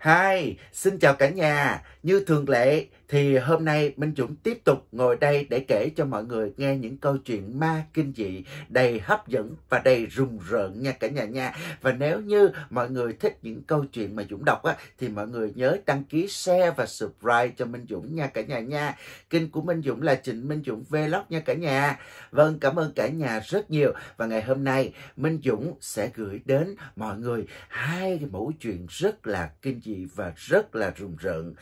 Hi, xin chào cả nhà. Như thường lệ thì hôm nay Minh Dũng tiếp tục ngồi đây để kể cho mọi người nghe những câu chuyện ma kinh dị đầy hấp dẫn và đầy rùng rợn nha cả nhà nha. Và nếu như mọi người thích những câu chuyện mà Dũng đọc á, thì mọi người nhớ đăng ký share và subscribe cho Minh Dũng nha cả nhà nha. Kênh của Minh Dũng là Trịnh Minh Dũng Vlog nha cả nhà. Vâng, cảm ơn cả nhà rất nhiều. Và ngày hôm nay Minh Dũng sẽ gửi đến mọi người hai mẫu chuyện rất là kinh dị và rất là rùng rợn.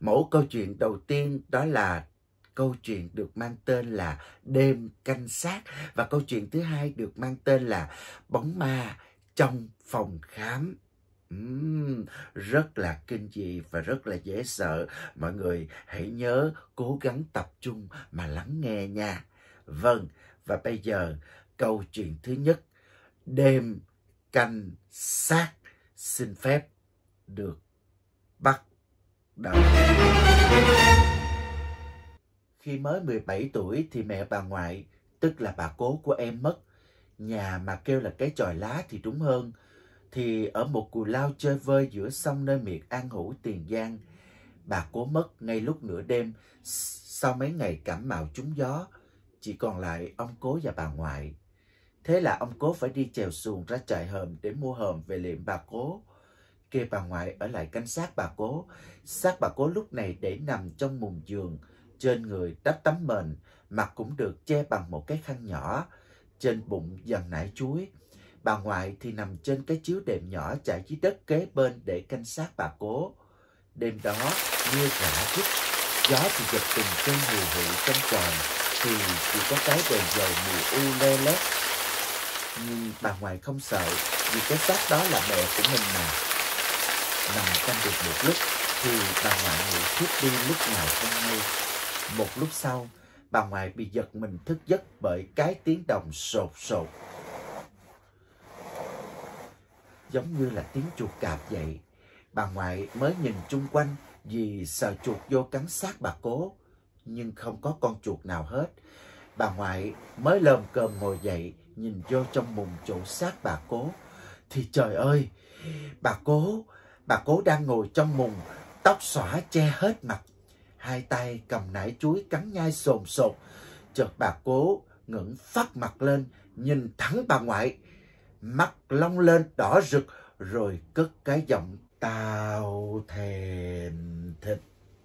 Mẫu câu chuyện đầu tiên đó là câu chuyện được mang tên là Đêm canh sát và câu chuyện thứ hai được mang tên là Bóng ma trong phòng khám. Uhm, rất là kinh dị và rất là dễ sợ. Mọi người hãy nhớ cố gắng tập trung mà lắng nghe nha. Vâng, và bây giờ câu chuyện thứ nhất. Đêm canh sát xin phép được bắt đời. Khi mới 17 tuổi thì mẹ bà ngoại, tức là bà cố của em mất. Nhà mà kêu là cái tròi lá thì đúng hơn. Thì ở một cù lao chơi vơi giữa sông nơi miệt An Hữu, Tiền Giang. Bà cố mất ngay lúc nửa đêm, sau mấy ngày cảm mạo trúng gió. Chỉ còn lại ông cố và bà ngoại. Thế là ông cố phải đi chèo xuồng ra trại hòm để mua hòm về liệm bà cố kêu bà ngoại ở lại canh sát bà cố. Xác bà cố lúc này để nằm trong mùng giường, trên người đắp tấm mền, mặt cũng được che bằng một cái khăn nhỏ, trên bụng dần nải chuối. Bà ngoại thì nằm trên cái chiếu đệm nhỏ trải dưới đất kế bên để canh sát bà cố. Đêm đó, mưa rã rít, gió thì giật từng cơn hù hụ trong tròn, thì chỉ có cái đèn dầu mùi u lê lét. Nhưng bà ngoại không sợ, vì cái xác đó là mẹ của mình mà nằm trong được một lúc thì bà ngoại ngủ thiếp đi lúc nào không hay. Một lúc sau, bà ngoại bị giật mình thức giấc bởi cái tiếng đồng sột sột. Giống như là tiếng chuột cạp vậy. Bà ngoại mới nhìn chung quanh vì sợ chuột vô cắn xác bà cố. Nhưng không có con chuột nào hết. Bà ngoại mới lơm cơm ngồi dậy nhìn vô trong mùng chỗ xác bà cố. Thì trời ơi, bà cố Bà cố đang ngồi trong mùng, tóc xõa che hết mặt. Hai tay cầm nải chuối cắn nhai sồn sột. Chợt bà cố ngẩng phát mặt lên, nhìn thẳng bà ngoại. Mắt long lên đỏ rực, rồi cất cái giọng Tao thèm thịt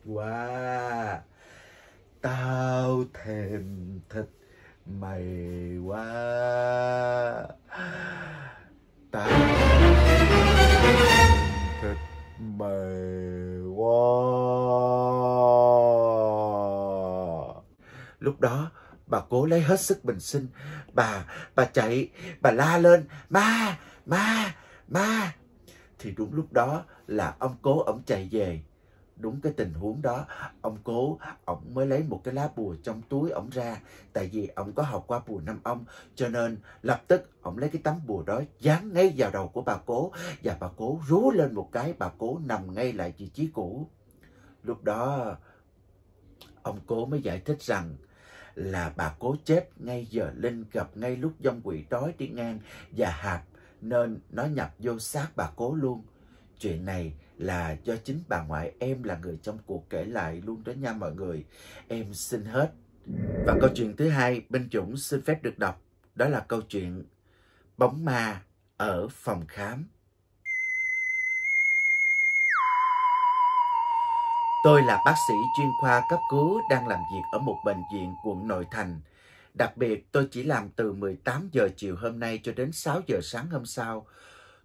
quá. Tao thèm thịt mày quá. lấy hết sức bình sinh bà bà chạy bà la lên ma ma ma thì đúng lúc đó là ông cố ổng chạy về đúng cái tình huống đó ông cố ổng mới lấy một cái lá bùa trong túi ổng ra tại vì ổng có học qua bùa năm ông cho nên lập tức ổng lấy cái tấm bùa đó dán ngay vào đầu của bà cố và bà cố rú lên một cái bà cố nằm ngay lại vị trí cũ lúc đó ông cố mới giải thích rằng là bà cố chết ngay giờ Linh gặp ngay lúc dông quỷ đói đi ngang và hạp nên nó nhập vô xác bà cố luôn. Chuyện này là do chính bà ngoại em là người trong cuộc kể lại luôn đó nha mọi người. Em xin hết. Và câu chuyện thứ hai Minh chủng xin phép được đọc đó là câu chuyện Bóng ma ở phòng khám. Tôi là bác sĩ chuyên khoa cấp cứu đang làm việc ở một bệnh viện quận Nội Thành. Đặc biệt, tôi chỉ làm từ 18 giờ chiều hôm nay cho đến 6 giờ sáng hôm sau.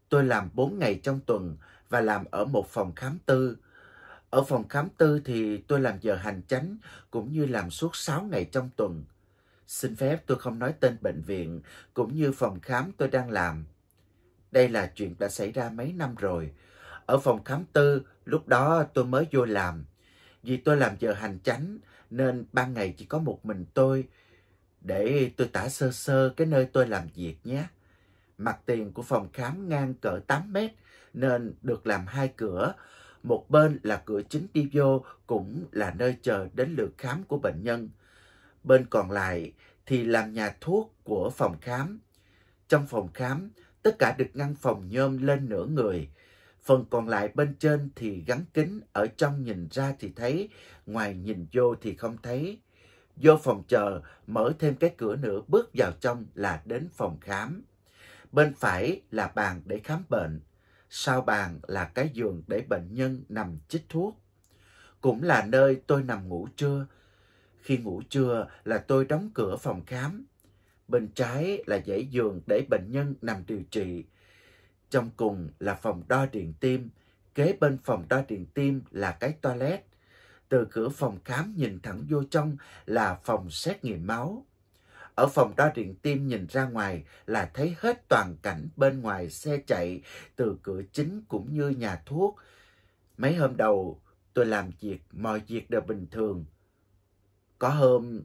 Tôi làm 4 ngày trong tuần và làm ở một phòng khám tư. Ở phòng khám tư thì tôi làm giờ hành chánh cũng như làm suốt 6 ngày trong tuần. Xin phép tôi không nói tên bệnh viện cũng như phòng khám tôi đang làm. Đây là chuyện đã xảy ra mấy năm rồi. Ở phòng khám tư, lúc đó tôi mới vô làm vì tôi làm giờ hành chánh nên ban ngày chỉ có một mình tôi để tôi tả sơ sơ cái nơi tôi làm việc nhé. Mặt tiền của phòng khám ngang cỡ 8 mét nên được làm hai cửa. Một bên là cửa chính đi vô cũng là nơi chờ đến lượt khám của bệnh nhân. Bên còn lại thì làm nhà thuốc của phòng khám. Trong phòng khám, tất cả được ngăn phòng nhôm lên nửa người Phần còn lại bên trên thì gắn kính, ở trong nhìn ra thì thấy, ngoài nhìn vô thì không thấy. Vô phòng chờ, mở thêm cái cửa nữa, bước vào trong là đến phòng khám. Bên phải là bàn để khám bệnh, sau bàn là cái giường để bệnh nhân nằm chích thuốc. Cũng là nơi tôi nằm ngủ trưa. Khi ngủ trưa là tôi đóng cửa phòng khám. Bên trái là dãy giường để bệnh nhân nằm điều trị trong cùng là phòng đo điện tim, kế bên phòng đo điện tim là cái toilet. Từ cửa phòng khám nhìn thẳng vô trong là phòng xét nghiệm máu. Ở phòng đo điện tim nhìn ra ngoài là thấy hết toàn cảnh bên ngoài xe chạy từ cửa chính cũng như nhà thuốc. Mấy hôm đầu tôi làm việc, mọi việc đều bình thường. Có hôm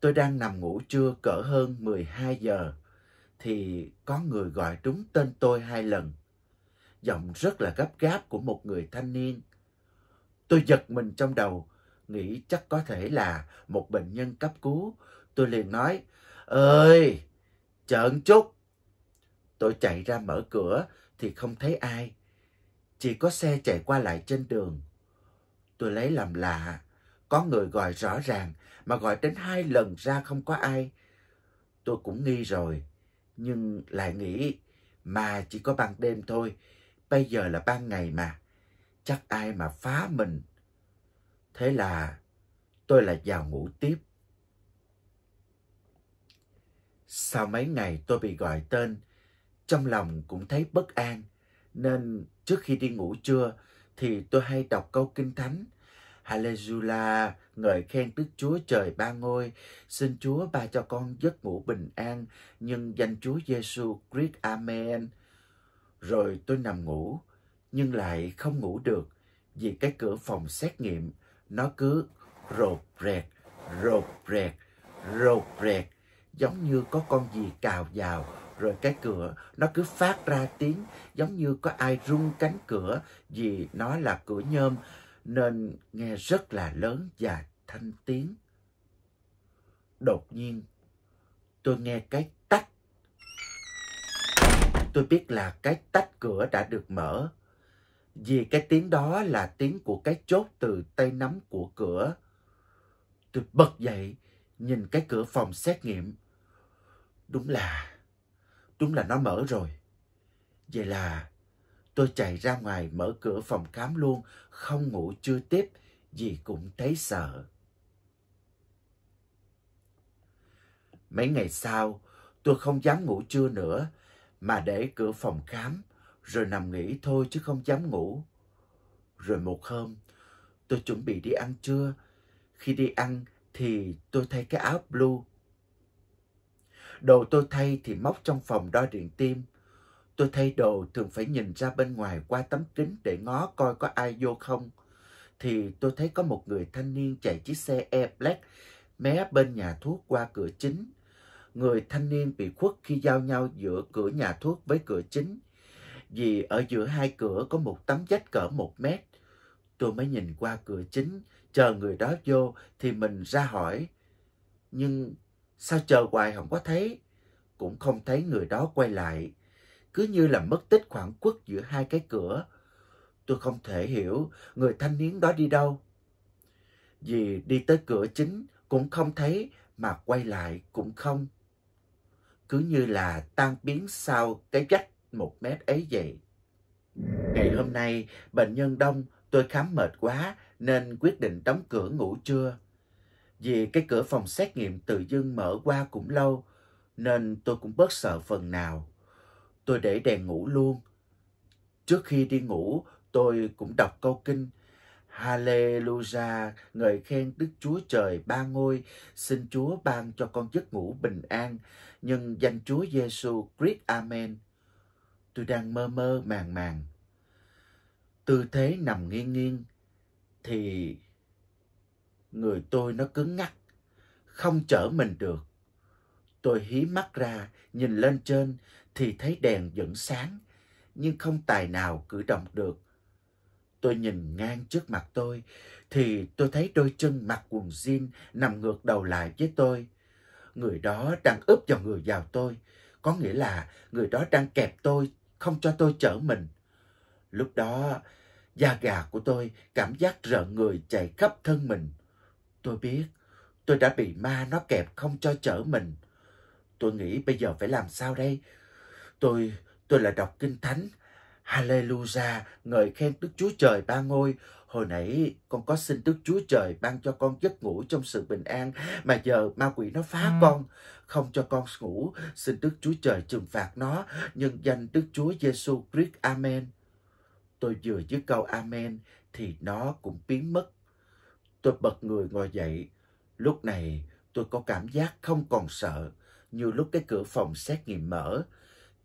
tôi đang nằm ngủ trưa cỡ hơn 12 giờ thì có người gọi trúng tên tôi hai lần. Giọng rất là gấp gáp của một người thanh niên. Tôi giật mình trong đầu, nghĩ chắc có thể là một bệnh nhân cấp cứu. Tôi liền nói, ơi, chờ chút. Tôi chạy ra mở cửa thì không thấy ai. Chỉ có xe chạy qua lại trên đường. Tôi lấy làm lạ, có người gọi rõ ràng mà gọi đến hai lần ra không có ai. Tôi cũng nghi rồi, nhưng lại nghĩ mà chỉ có ban đêm thôi, bây giờ là ban ngày mà, chắc ai mà phá mình. Thế là tôi lại vào ngủ tiếp. Sau mấy ngày tôi bị gọi tên, trong lòng cũng thấy bất an, nên trước khi đi ngủ trưa thì tôi hay đọc câu kinh thánh – Hallelujah, ngợi khen Đức Chúa Trời ba ngôi. Xin Chúa ba cho con giấc ngủ bình an, Nhưng danh Chúa Giêsu Christ. Amen. Rồi tôi nằm ngủ, nhưng lại không ngủ được vì cái cửa phòng xét nghiệm nó cứ rột rẹt, rột rẹt, rột rẹt giống như có con gì cào vào rồi cái cửa nó cứ phát ra tiếng giống như có ai rung cánh cửa vì nó là cửa nhôm nên nghe rất là lớn và thanh tiếng. Đột nhiên, tôi nghe cái tách. Tôi biết là cái tách cửa đã được mở, vì cái tiếng đó là tiếng của cái chốt từ tay nắm của cửa. Tôi bật dậy, nhìn cái cửa phòng xét nghiệm. Đúng là, đúng là nó mở rồi. Vậy là Tôi chạy ra ngoài mở cửa phòng khám luôn, không ngủ chưa tiếp, vì cũng thấy sợ. Mấy ngày sau, tôi không dám ngủ trưa nữa, mà để cửa phòng khám, rồi nằm nghỉ thôi chứ không dám ngủ. Rồi một hôm, tôi chuẩn bị đi ăn trưa. Khi đi ăn thì tôi thay cái áo blue. Đồ tôi thay thì móc trong phòng đo điện tim. Tôi thay đồ thường phải nhìn ra bên ngoài qua tấm kính để ngó coi có ai vô không. Thì tôi thấy có một người thanh niên chạy chiếc xe Air Black mé bên nhà thuốc qua cửa chính. Người thanh niên bị khuất khi giao nhau giữa cửa nhà thuốc với cửa chính. Vì ở giữa hai cửa có một tấm dách cỡ một mét. Tôi mới nhìn qua cửa chính, chờ người đó vô thì mình ra hỏi. Nhưng sao chờ hoài không có thấy? Cũng không thấy người đó quay lại cứ như là mất tích khoảng quất giữa hai cái cửa. Tôi không thể hiểu người thanh niên đó đi đâu. Vì đi tới cửa chính cũng không thấy mà quay lại cũng không. Cứ như là tan biến sau cái vách một mét ấy vậy. Ngày hôm nay bệnh nhân đông tôi khám mệt quá nên quyết định đóng cửa ngủ trưa. Vì cái cửa phòng xét nghiệm tự dưng mở qua cũng lâu nên tôi cũng bớt sợ phần nào tôi để đèn ngủ luôn. Trước khi đi ngủ, tôi cũng đọc câu kinh Hallelujah, ngợi khen Đức Chúa Trời ba ngôi, xin Chúa ban cho con giấc ngủ bình an, nhưng danh Chúa Giêsu Christ Amen. Tôi đang mơ mơ màng màng. Tư thế nằm nghiêng nghiêng thì người tôi nó cứng ngắc, không trở mình được. Tôi hí mắt ra, nhìn lên trên thì thấy đèn vẫn sáng, nhưng không tài nào cử động được. Tôi nhìn ngang trước mặt tôi thì tôi thấy đôi chân mặc quần jean nằm ngược đầu lại với tôi. Người đó đang ướp vào người vào tôi, có nghĩa là người đó đang kẹp tôi, không cho tôi chở mình. Lúc đó, da gà của tôi cảm giác rợn người chạy khắp thân mình. Tôi biết tôi đã bị ma nó kẹp không cho chở mình tôi nghĩ bây giờ phải làm sao đây? Tôi, tôi là đọc kinh thánh. Hallelujah, ngợi khen Đức Chúa Trời ba ngôi. Hồi nãy con có xin Đức Chúa Trời ban cho con giấc ngủ trong sự bình an mà giờ ma quỷ nó phá ừ. con, không cho con ngủ, xin Đức Chúa Trời trừng phạt nó, nhân danh Đức Chúa Giêsu Christ. Amen. Tôi vừa dứt câu amen thì nó cũng biến mất. Tôi bật người ngồi dậy, lúc này tôi có cảm giác không còn sợ nhiều lúc cái cửa phòng xét nghiệm mở.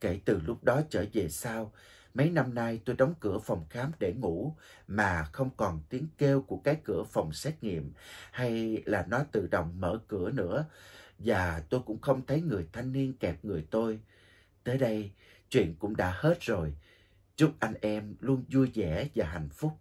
Kể từ lúc đó trở về sau, mấy năm nay tôi đóng cửa phòng khám để ngủ mà không còn tiếng kêu của cái cửa phòng xét nghiệm hay là nó tự động mở cửa nữa và tôi cũng không thấy người thanh niên kẹp người tôi. Tới đây, chuyện cũng đã hết rồi. Chúc anh em luôn vui vẻ và hạnh phúc.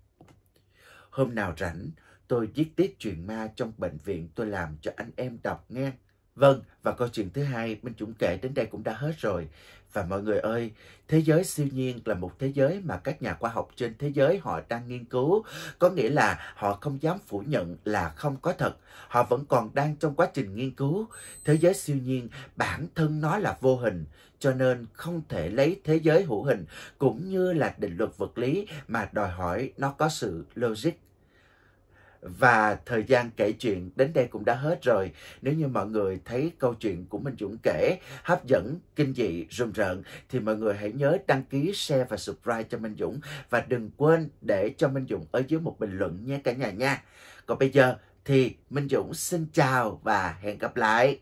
Hôm nào rảnh, tôi viết tiếp truyền ma trong bệnh viện tôi làm cho anh em đọc nghe. Vâng, và câu chuyện thứ hai Minh Dũng kể đến đây cũng đã hết rồi. Và mọi người ơi, thế giới siêu nhiên là một thế giới mà các nhà khoa học trên thế giới họ đang nghiên cứu. Có nghĩa là họ không dám phủ nhận là không có thật. Họ vẫn còn đang trong quá trình nghiên cứu. Thế giới siêu nhiên bản thân nó là vô hình, cho nên không thể lấy thế giới hữu hình cũng như là định luật vật lý mà đòi hỏi nó có sự logic và thời gian kể chuyện đến đây cũng đã hết rồi. Nếu như mọi người thấy câu chuyện của Minh Dũng kể hấp dẫn, kinh dị, rùng rợn thì mọi người hãy nhớ đăng ký, share và subscribe cho Minh Dũng. Và đừng quên để cho Minh Dũng ở dưới một bình luận nhé cả nhà nha. Còn bây giờ thì Minh Dũng xin chào và hẹn gặp lại.